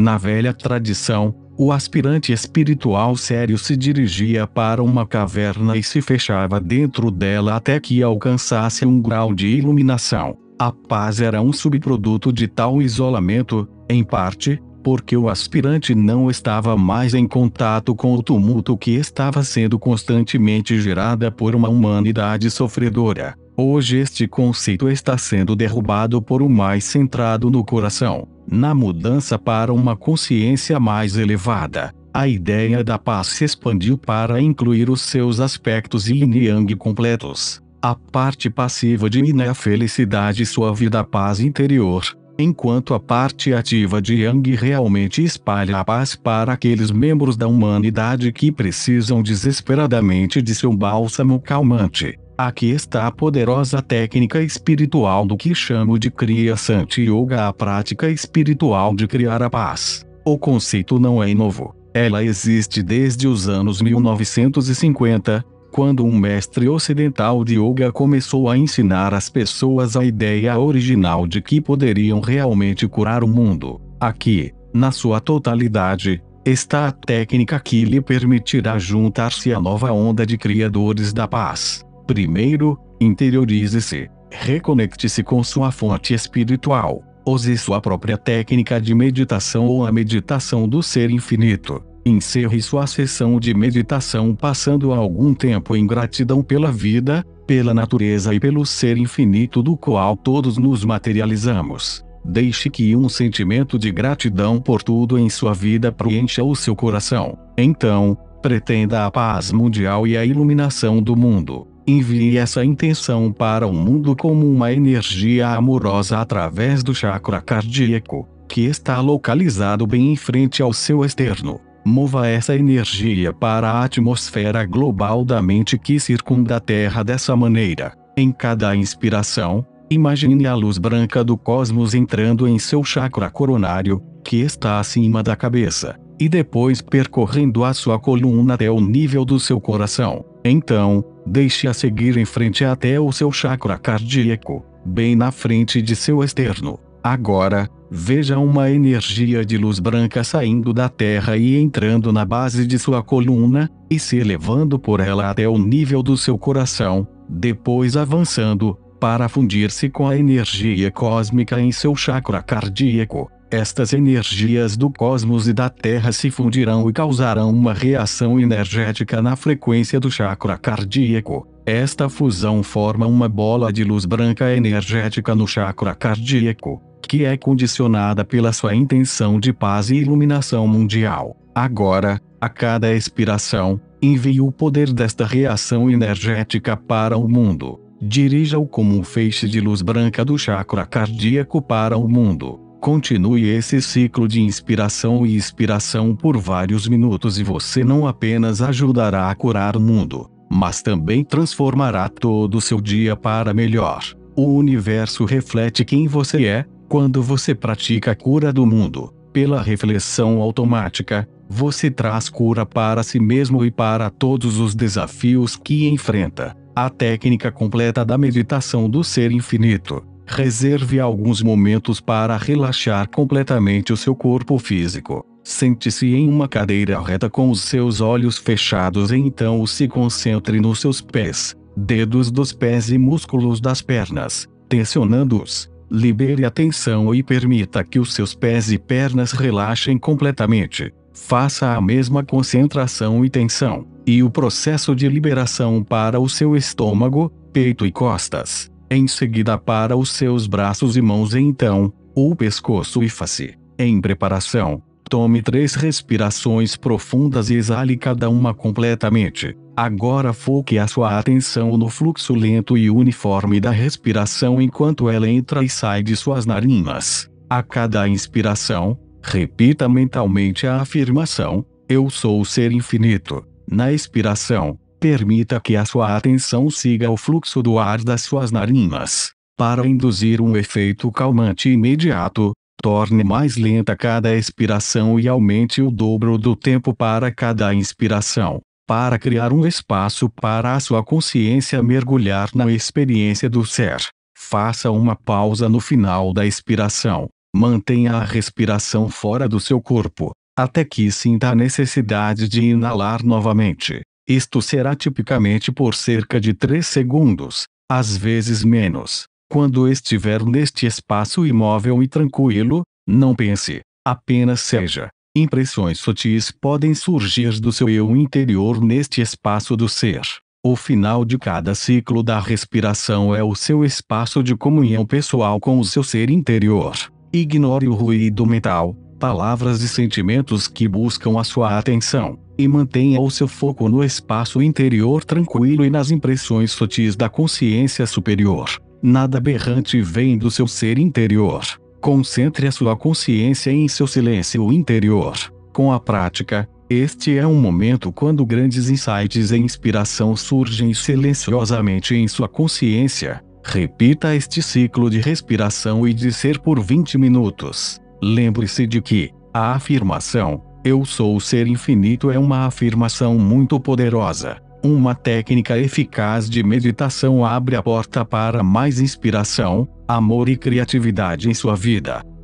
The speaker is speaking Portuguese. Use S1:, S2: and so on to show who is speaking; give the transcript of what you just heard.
S1: Na velha tradição, o aspirante espiritual sério se dirigia para uma caverna e se fechava dentro dela até que alcançasse um grau de iluminação. A paz era um subproduto de tal isolamento, em parte, porque o aspirante não estava mais em contato com o tumulto que estava sendo constantemente gerada por uma humanidade sofredora. Hoje este conceito está sendo derrubado por o um mais centrado no coração. Na mudança para uma consciência mais elevada, a ideia da paz se expandiu para incluir os seus aspectos yin e yang completos, a parte passiva de yin é a felicidade e vida a paz interior, enquanto a parte ativa de yang realmente espalha a paz para aqueles membros da humanidade que precisam desesperadamente de seu bálsamo calmante. Aqui está a poderosa técnica espiritual do que chamo de Kriya Santi Yoga, a prática espiritual de criar a paz. O conceito não é novo. Ela existe desde os anos 1950, quando um mestre ocidental de yoga começou a ensinar às pessoas a ideia original de que poderiam realmente curar o mundo. Aqui, na sua totalidade, está a técnica que lhe permitirá juntar-se à nova onda de criadores da paz. Primeiro, interiorize-se, reconecte-se com sua fonte espiritual, use sua própria técnica de meditação ou a meditação do ser infinito. Encerre sua sessão de meditação passando algum tempo em gratidão pela vida, pela natureza e pelo ser infinito do qual todos nos materializamos. Deixe que um sentimento de gratidão por tudo em sua vida preencha o seu coração. Então, pretenda a paz mundial e a iluminação do mundo envie essa intenção para o mundo como uma energia amorosa através do chakra cardíaco, que está localizado bem em frente ao seu externo. Mova essa energia para a atmosfera global da mente que circunda a Terra dessa maneira. Em cada inspiração, imagine a luz branca do cosmos entrando em seu chakra coronário, que está acima da cabeça, e depois percorrendo a sua coluna até o nível do seu coração. Então, deixe-a seguir em frente até o seu chakra cardíaco, bem na frente de seu externo. Agora, veja uma energia de luz branca saindo da Terra e entrando na base de sua coluna, e se elevando por ela até o nível do seu coração, depois avançando, para fundir-se com a energia cósmica em seu chakra cardíaco. Estas energias do cosmos e da Terra se fundirão e causarão uma reação energética na frequência do chakra cardíaco. Esta fusão forma uma bola de luz branca energética no chakra cardíaco, que é condicionada pela sua intenção de paz e iluminação mundial. Agora, a cada expiração, envie o poder desta reação energética para o mundo. Dirija-o como um feixe de luz branca do chakra cardíaco para o mundo. Continue esse ciclo de inspiração e expiração por vários minutos e você não apenas ajudará a curar o mundo, mas também transformará todo o seu dia para melhor. O universo reflete quem você é, quando você pratica a cura do mundo. Pela reflexão automática, você traz cura para si mesmo e para todos os desafios que enfrenta. A técnica completa da meditação do ser infinito. Reserve alguns momentos para relaxar completamente o seu corpo físico. Sente-se em uma cadeira reta com os seus olhos fechados e então se concentre nos seus pés, dedos dos pés e músculos das pernas, tensionando-os. Libere a tensão e permita que os seus pés e pernas relaxem completamente. Faça a mesma concentração e tensão, e o processo de liberação para o seu estômago, peito e costas. Em seguida para os seus braços e mãos e então, o pescoço e face. Em preparação, tome três respirações profundas e exale cada uma completamente. Agora foque a sua atenção no fluxo lento e uniforme da respiração enquanto ela entra e sai de suas narinas. A cada inspiração, repita mentalmente a afirmação: Eu sou o ser infinito. Na expiração, Permita que a sua atenção siga o fluxo do ar das suas narinas. Para induzir um efeito calmante imediato, torne mais lenta cada expiração e aumente o dobro do tempo para cada inspiração, para criar um espaço para a sua consciência mergulhar na experiência do ser. Faça uma pausa no final da expiração. Mantenha a respiração fora do seu corpo, até que sinta a necessidade de inalar novamente. Isto será tipicamente por cerca de 3 segundos, às vezes menos. Quando estiver neste espaço imóvel e tranquilo, não pense, apenas seja. Impressões sutis podem surgir do seu eu interior neste espaço do ser. O final de cada ciclo da respiração é o seu espaço de comunhão pessoal com o seu ser interior. Ignore o ruído mental, palavras e sentimentos que buscam a sua atenção e mantenha o seu foco no espaço interior tranquilo e nas impressões sutis da consciência superior. Nada berrante vem do seu ser interior. Concentre a sua consciência em seu silêncio interior. Com a prática, este é um momento quando grandes insights e inspiração surgem silenciosamente em sua consciência. Repita este ciclo de respiração e de ser por 20 minutos. Lembre-se de que a afirmação eu sou o ser infinito é uma afirmação muito poderosa. Uma técnica eficaz de meditação abre a porta para mais inspiração, amor e criatividade em sua vida.